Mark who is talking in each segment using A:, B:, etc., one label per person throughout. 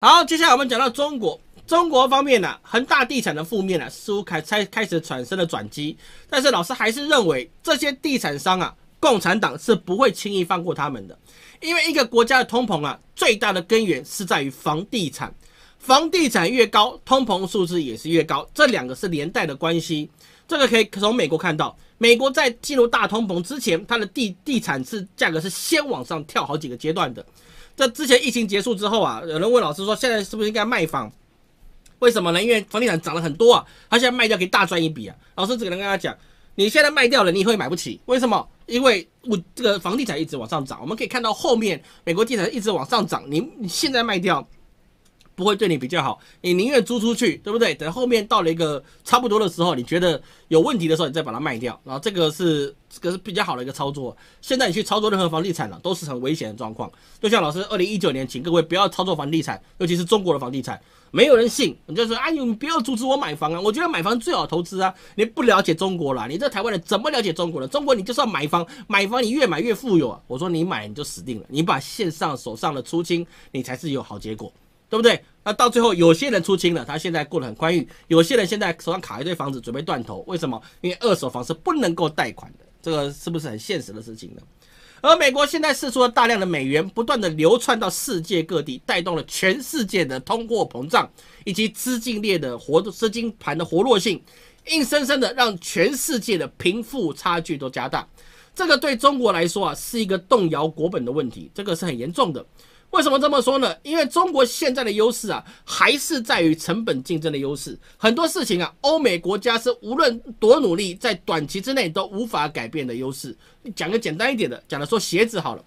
A: 好，接下来我们讲到中国。中国方面呢，恒大地产的负面呢，似乎开开开始产生了转机。但是老师还是认为，这些地产商啊，共产党是不会轻易放过他们的。因为一个国家的通膨啊，最大的根源是在于房地产。房地产越高，通膨数字也是越高，这两个是连带的关系。这个可以从美国看到，美国在进入大通膨之前，它的地地产是价格是先往上跳好几个阶段的。这之前疫情结束之后啊，有人问老师说：“现在是不是应该卖房？为什么呢？因为房地产涨了很多啊，他现在卖掉可以大赚一笔啊。”老师只能跟他讲：“你现在卖掉了，你以后买不起。为什么？因为我这个房地产一直往上涨，我们可以看到后面美国地产一直往上涨。你你现在卖掉。”不会对你比较好，你宁愿租出去，对不对？等后面到了一个差不多的时候，你觉得有问题的时候，你再把它卖掉，然后这个是这个是比较好的一个操作。现在你去操作任何房地产了，都是很危险的状况。就像老师，二零一九年，请各位不要操作房地产，尤其是中国的房地产，没有人信。你就说，啊，你不要阻止我买房啊！我觉得买房最好投资啊！你不了解中国了，你这台湾人怎么了解中国呢？中国你就算买房，买房你越买越富有啊！我说你买你就死定了，你把线上手上的出清，你才是有好结果。对不对？那到最后，有些人出清了，他现在过得很宽裕；有些人现在手上卡一堆房子，准备断头。为什么？因为二手房是不能够贷款的，这个是不是很现实的事情呢？而美国现在释出了大量的美元，不断的流窜到世界各地，带动了全世界的通货膨胀以及资金链的活资金盘的活络性，硬生生的让全世界的贫富差距都加大。这个对中国来说啊，是一个动摇国本的问题，这个是很严重的。为什么这么说呢？因为中国现在的优势啊，还是在于成本竞争的优势。很多事情啊，欧美国家是无论多努力，在短期之内都无法改变的优势。讲个简单一点的，讲的说鞋子好了，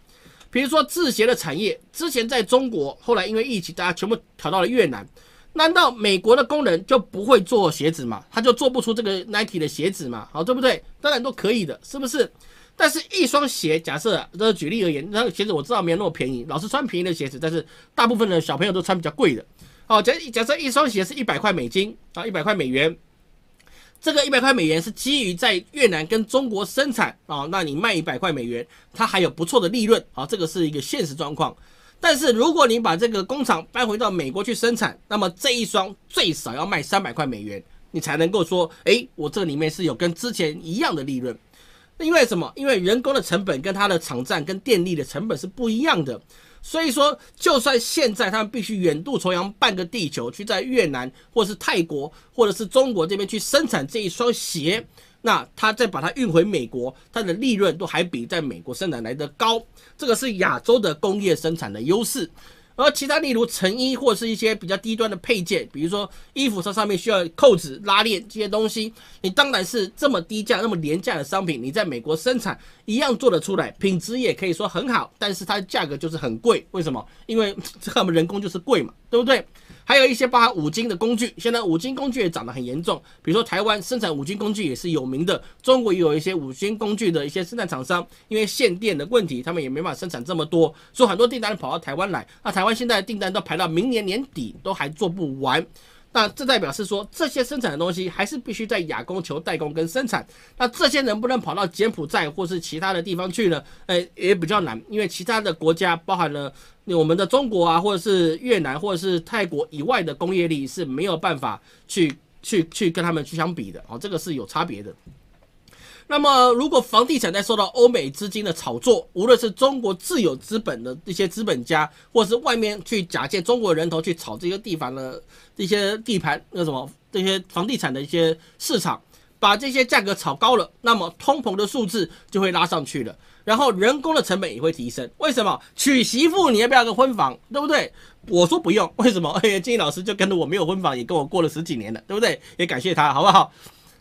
A: 比如说制鞋的产业，之前在中国，后来因为疫情大家全部调到了越南。难道美国的工人就不会做鞋子吗？他就做不出这个 Nike 的鞋子嘛？好，对不对？当然都可以的，是不是？但是，一双鞋，假设，这举例而言，那鞋子我知道没有那么便宜，老是穿便宜的鞋子，但是大部分的小朋友都穿比较贵的。好，假假设一双鞋是一百块美金啊，一百块美元，这个一百块美元是基于在越南跟中国生产啊，那你卖一百块美元，它还有不错的利润，好，这个是一个现实状况。但是如果你把这个工厂搬回到美国去生产，那么这一双最少要卖三百块美元，你才能够说，诶，我这里面是有跟之前一样的利润。因为什么？因为人工的成本跟它的厂站跟电力的成本是不一样的，所以说，就算现在他们必须远渡重洋半个地球去在越南或是泰国或者是中国这边去生产这一双鞋，那他再把它运回美国，它的利润都还比在美国生产来的高。这个是亚洲的工业生产的优势。而其他，例如成衣或是一些比较低端的配件，比如说衣服它上面需要扣子、拉链这些东西，你当然是这么低价、那么廉价的商品，你在美国生产一样做得出来，品质也可以说很好，但是它的价格就是很贵，为什么？因为他们人工就是贵嘛，对不对？还有一些包含五金的工具，现在五金工具也涨得很严重。比如说，台湾生产五金工具也是有名的，中国也有一些五金工具的一些生产厂商，因为限电的问题，他们也没法生产这么多，所以很多订单跑到台湾来。那台湾现在的订单都排到明年年底，都还做不完。那这代表是说，这些生产的东西还是必须在亚工求代工跟生产。那这些能不能跑到柬埔寨或是其他的地方去呢？哎，也比较难，因为其他的国家包含了我们的中国啊，或者是越南或者是泰国以外的工业力是没有办法去去去跟他们去相比的。哦，这个是有差别的。那么，如果房地产在受到欧美资金的炒作，无论是中国自有资本的一些资本家，或者是外面去假借中国人头去炒这些地方的这些地盘，那什么这些房地产的一些市场，把这些价格炒高了，那么通膨的数字就会拉上去了，然后人工的成本也会提升。为什么娶媳妇你要不要个婚房，对不对？我说不用，为什么？哎，金老师就跟着我没有婚房，也跟我过了十几年了，对不对？也感谢他，好不好？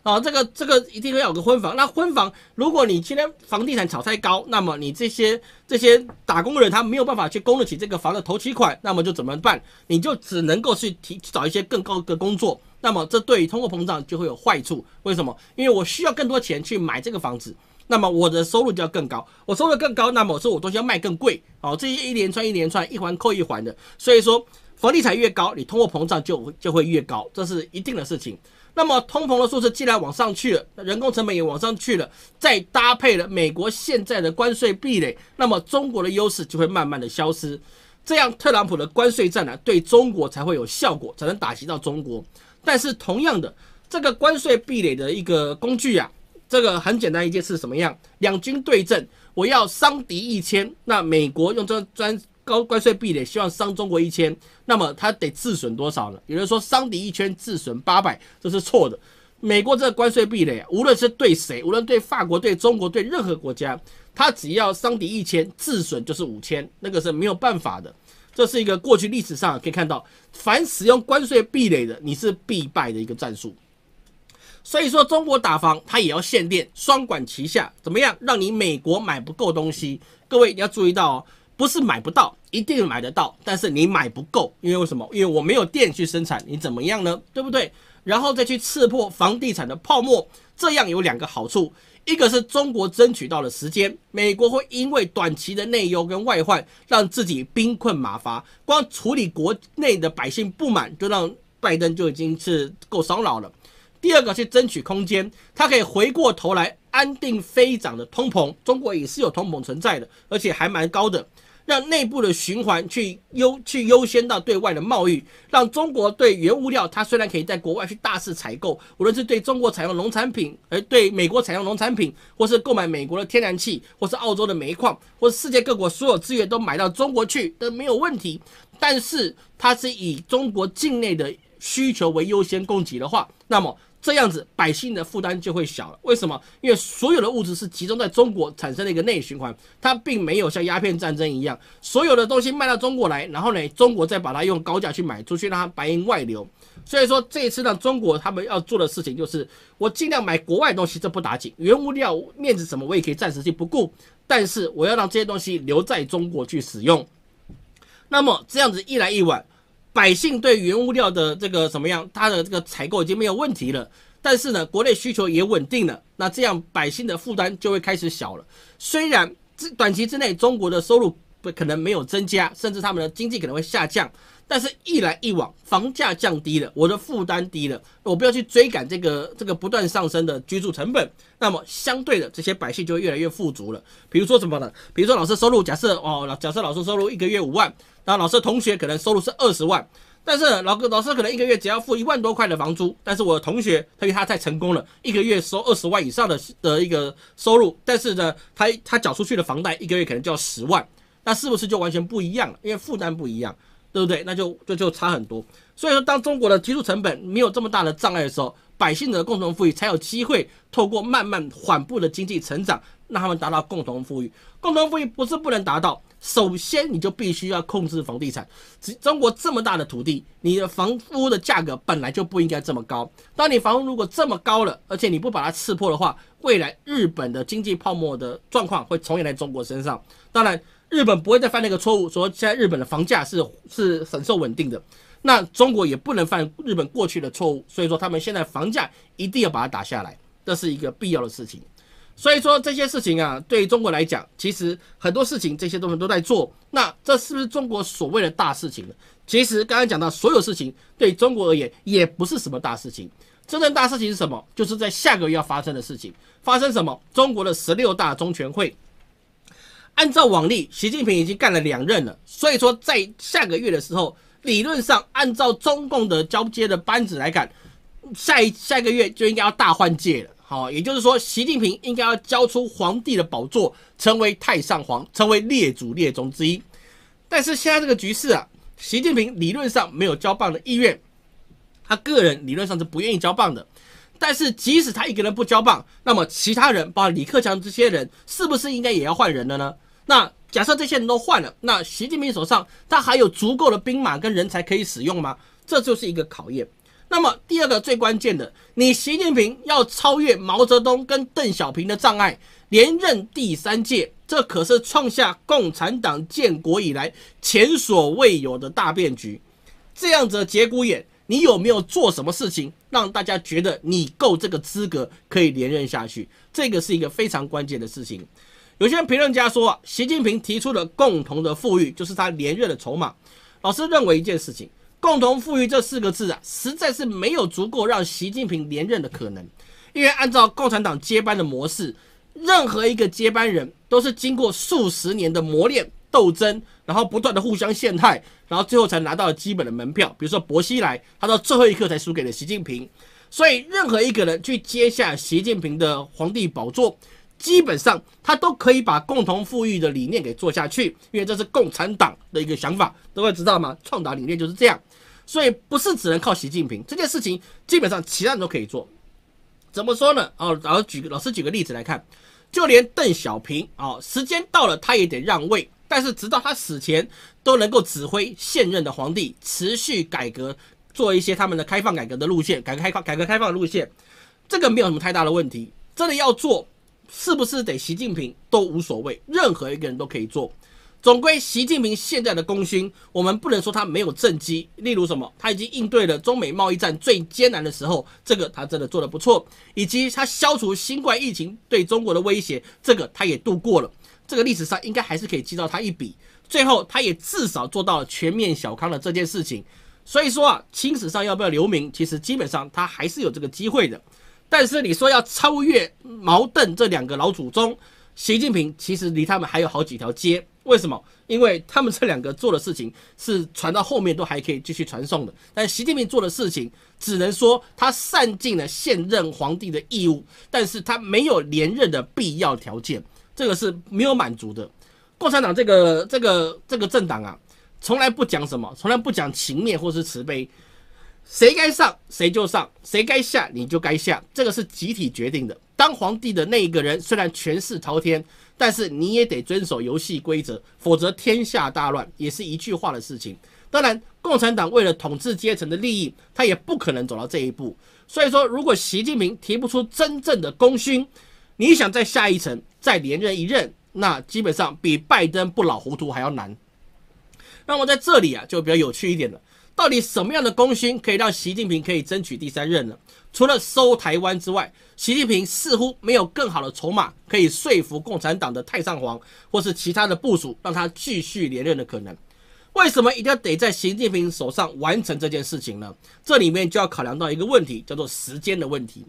A: 哦，这个这个一定会有个婚房。那婚房，如果你今天房地产炒太高，那么你这些这些打工人他没有办法去供得起这个房的头期款，那么就怎么办？你就只能够去提找一些更高的工作。那么这对于通货膨胀就会有坏处。为什么？因为我需要更多钱去买这个房子，那么我的收入就要更高。我收入更高，那么我说我东西要卖更贵。哦，这些一连串一连串一环扣一环的。所以说，房地产越高，你通货膨胀就就会越高，这是一定的事情。那么通膨的数字既然往上去了，人工成本也往上去了，再搭配了美国现在的关税壁垒，那么中国的优势就会慢慢的消失。这样特朗普的关税战呢，对中国才会有效果，才能打击到中国。但是同样的，这个关税壁垒的一个工具呀，这个很简单一件事什么样？两军对阵，我要伤敌一千，那美国用这专。高关税壁垒，希望伤中国一千，那么它得自损多少呢？有人说伤敌一千，自损八百，这是错的。美国这个关税壁垒，无论是对谁，无论对法国、对中国、对任何国家，它只要伤敌一千，自损就是五千，那个是没有办法的。这是一个过去历史上可以看到，凡使用关税壁垒的，你是必败的一个战术。所以说，中国打防，它也要限电，双管齐下，怎么样让你美国买不够东西？各位你要注意到哦。不是买不到，一定买得到，但是你买不够，因为为什么？因为我没有店去生产，你怎么样呢？对不对？然后再去刺破房地产的泡沫，这样有两个好处，一个是中国争取到了时间，美国会因为短期的内忧跟外患，让自己兵困马乏，光处理国内的百姓不满，就让拜登就已经是够烧脑了。第二个是争取空间，他可以回过头来。安定飞涨的通膨，中国也是有通膨存在的，而且还蛮高的。让内部的循环去优去优先到对外的贸易，让中国对原物料，它虽然可以在国外去大肆采购，无论是对中国采用农产品，而对美国采用农产品，或是购买美国的天然气，或是澳洲的煤矿，或是世界各国所有资源都买到中国去，都没有问题。但是它是以中国境内的需求为优先供给的话，那么。这样子，百姓的负担就会小了。为什么？因为所有的物质是集中在中国，产生了一个内循环。它并没有像鸦片战争一样，所有的东西卖到中国来，然后呢，中国再把它用高价去买出去，让它白银外流。所以说，这一次呢，中国他们要做的事情就是，我尽量买国外东西，这不打紧，原物料、面子什么，我也可以暂时性不顾。但是，我要让这些东西留在中国去使用。那么，这样子一来一往。百姓对原物料的这个什么样，他的这个采购已经没有问题了。但是呢，国内需求也稳定了，那这样百姓的负担就会开始小了。虽然短期之内，中国的收入。不可能没有增加，甚至他们的经济可能会下降。但是，一来一往，房价降低了，我的负担低了，我不要去追赶这个这个不断上升的居住成本。那么，相对的，这些百姓就会越来越富足了。比如说什么呢？比如说老师收入，假设哦，假设老师收入一个月五万，那老师同学可能收入是二十万，但是老老老师可能一个月只要付一万多块的房租，但是我的同学，因为他太成功了，一个月收二十万以上的的一个收入，但是呢，他他缴出去的房贷一个月可能就要十万。那是不是就完全不一样了？因为负担不一样，对不对？那就就就差很多。所以说，当中国的技术成本没有这么大的障碍的时候，百姓的共同富裕才有机会透过慢慢缓步的经济成长，让他们达到共同富裕。共同富裕不是不能达到。首先，你就必须要控制房地产。中国这么大的土地，你的房屋的价格本来就不应该这么高。当你房屋如果这么高了，而且你不把它刺破的话，未来日本的经济泡沫的状况会重演在中国身上。当然，日本不会再犯那个错误，说现在日本的房价是是很受稳定的。那中国也不能犯日本过去的错误，所以说他们现在房价一定要把它打下来，这是一个必要的事情。所以说这些事情啊，对于中国来讲，其实很多事情这些东西都在做。那这是不是中国所谓的大事情呢？其实刚刚讲到，所有事情，对中国而言也不是什么大事情。真正大事情是什么？就是在下个月要发生的事情。发生什么？中国的十六大中全会。按照往例，习近平已经干了两任了。所以说，在下个月的时候，理论上按照中共的交接的班子来看，下一下个月就应该要大换届了。好，也就是说，习近平应该要交出皇帝的宝座，成为太上皇，成为列祖列宗之一。但是现在这个局势啊，习近平理论上没有交棒的意愿，他个人理论上是不愿意交棒的。但是即使他一个人不交棒，那么其他人，包括李克强这些人，是不是应该也要换人了呢？那假设这些人都换了，那习近平手上他还有足够的兵马跟人才可以使用吗？这就是一个考验。那么第二个最关键的，你习近平要超越毛泽东跟邓小平的障碍，连任第三届，这可是创下共产党建国以来前所未有的大变局。这样子的节骨眼，你有没有做什么事情让大家觉得你够这个资格可以连任下去？这个是一个非常关键的事情。有些评论家说，习近平提出的共同的富裕就是他连任的筹码。老师认为一件事情。共同富裕这四个字啊，实在是没有足够让习近平连任的可能，因为按照共产党接班的模式，任何一个接班人都是经过数十年的磨练、斗争，然后不断的互相陷害，然后最后才拿到了基本的门票。比如说薄熙来，他到最后一刻才输给了习近平，所以任何一个人去接下习近平的皇帝宝座。基本上他都可以把共同富裕的理念给做下去，因为这是共产党的一个想法，都会知道吗？创导理念就是这样，所以不是只能靠习近平这件事情，基本上其他人都可以做。怎么说呢？哦，然后举老师举个例子来看，就连邓小平啊，时间到了他也得让位，但是直到他死前都能够指挥现任的皇帝持续改革，做一些他们的开放改革的路线，改革开放，改革开放的路线，这个没有什么太大的问题。真的要做。是不是得习近平都无所谓，任何一个人都可以做。总归，习近平现在的功勋，我们不能说他没有政绩。例如什么，他已经应对了中美贸易战最艰难的时候，这个他真的做得不错。以及他消除新冠疫情对中国的威胁，这个他也度过了。这个历史上应该还是可以记到他一笔。最后，他也至少做到了全面小康的这件事情。所以说啊，青史上要不要留名，其实基本上他还是有这个机会的。但是你说要超越毛邓这两个老祖宗，习近平其实离他们还有好几条街。为什么？因为他们这两个做的事情是传到后面都还可以继续传送的，但习近平做的事情只能说他散尽了现任皇帝的义务，但是他没有连任的必要条件，这个是没有满足的。共产党这个这个这个政党啊，从来不讲什么，从来不讲情面或是慈悲。谁该上谁就上，谁该下你就该下，这个是集体决定的。当皇帝的那一个人虽然权势滔天，但是你也得遵守游戏规则，否则天下大乱也是一句话的事情。当然，共产党为了统治阶层的利益，他也不可能走到这一步。所以说，如果习近平提不出真正的功勋，你想再下一层，再连任一任，那基本上比拜登不老糊涂还要难。那么在这里啊，就比较有趣一点了。到底什么样的功勋可以让习近平可以争取第三任呢？除了收台湾之外，习近平似乎没有更好的筹码可以说服共产党的太上皇或是其他的部署让他继续连任的可能。为什么一定要得在习近平手上完成这件事情呢？这里面就要考量到一个问题，叫做时间的问题。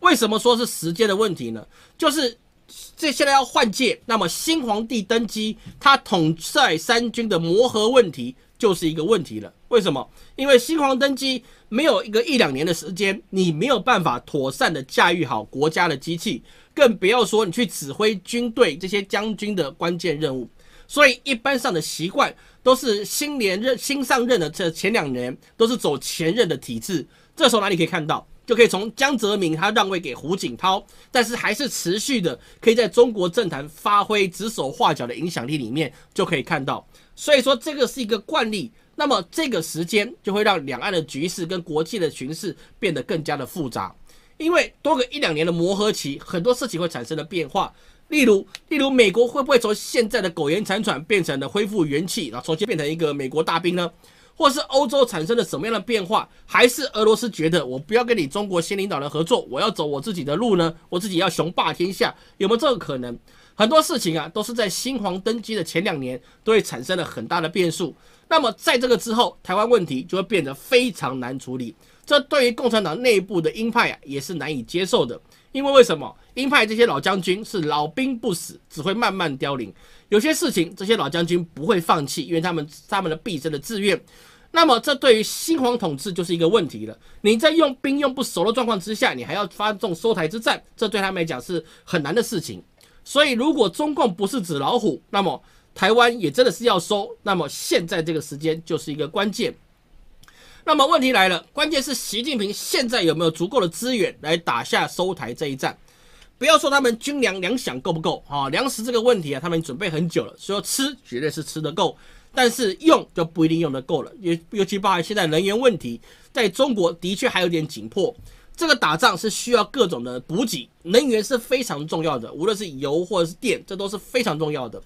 A: 为什么说是时间的问题呢？就是。这现在要换届，那么新皇帝登基，他统帅三军的磨合问题就是一个问题了。为什么？因为新皇登基没有一个一两年的时间，你没有办法妥善的驾驭好国家的机器，更不要说你去指挥军队这些将军的关键任务。所以一般上的习惯都是新连任新上任的这前两年都是走前任的体制。这时候哪里可以看到？就可以从江泽民他让位给胡锦涛，但是还是持续的可以在中国政坛发挥指手画脚的影响力里面就可以看到。所以说这个是一个惯例，那么这个时间就会让两岸的局势跟国际的形势变得更加的复杂，因为多个一两年的磨合期，很多事情会产生了变化，例如例如美国会不会从现在的苟延残喘变成了恢复元气，然后重新变成一个美国大兵呢？或是欧洲产生了什么样的变化，还是俄罗斯觉得我不要跟你中国新领导人合作，我要走我自己的路呢？我自己要雄霸天下，有没有这个可能？很多事情啊，都是在新皇登基的前两年，都会产生了很大的变数。那么在这个之后，台湾问题就会变得非常难处理。这对于共产党内部的鹰派啊，也是难以接受的。因为为什么鹰派这些老将军是老兵不死，只会慢慢凋零？有些事情，这些老将军不会放弃，因为他们他们的毕生的志愿。那么这对于新皇统治就是一个问题了。你在用兵用不熟的状况之下，你还要发动收台之战，这对他们来讲是很难的事情。所以如果中共不是纸老虎，那么台湾也真的是要收。那么现在这个时间就是一个关键。那么问题来了，关键是习近平现在有没有足够的资源来打下收台这一战？不要说他们军粮粮饷够不够，哈，粮食这个问题啊，他们准备很久了，说吃绝对是吃得够。但是用就不一定用得够了，尤尤其包含现在能源问题，在中国的确还有点紧迫。这个打仗是需要各种的补给，能源是非常重要的，无论是油或者是电，这都是非常重要的，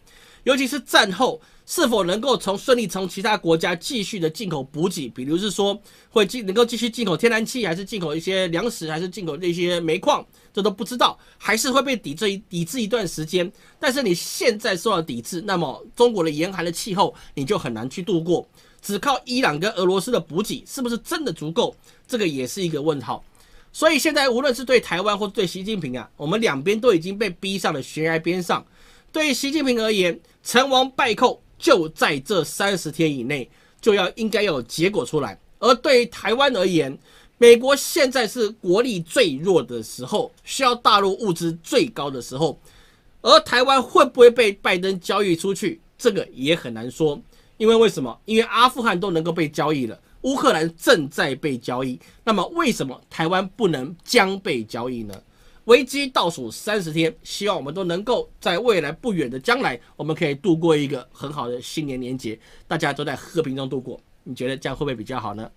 A: 尤其是战后。是否能够从顺利从其他国家继续的进口补给？比如是说会继能够继续进口天然气，还是进口一些粮食，还是进口那些煤矿？这都不知道，还是会被抵制抵制一段时间。但是你现在受到抵制，那么中国的严寒的气候你就很难去度过。只靠伊朗跟俄罗斯的补给，是不是真的足够？这个也是一个问号。所以现在无论是对台湾或对习近平啊，我们两边都已经被逼上了悬崖边上。对习近平而言，成王败寇。就在这三十天以内，就要应该要有结果出来。而对于台湾而言，美国现在是国力最弱的时候，需要大陆物资最高的时候。而台湾会不会被拜登交易出去，这个也很难说。因为为什么？因为阿富汗都能够被交易了，乌克兰正在被交易，那么为什么台湾不能将被交易呢？危机倒数三十天，希望我们都能够在未来不远的将来，我们可以度过一个很好的新年年节，大家都在和平中度过。你觉得这样会不会比较好呢？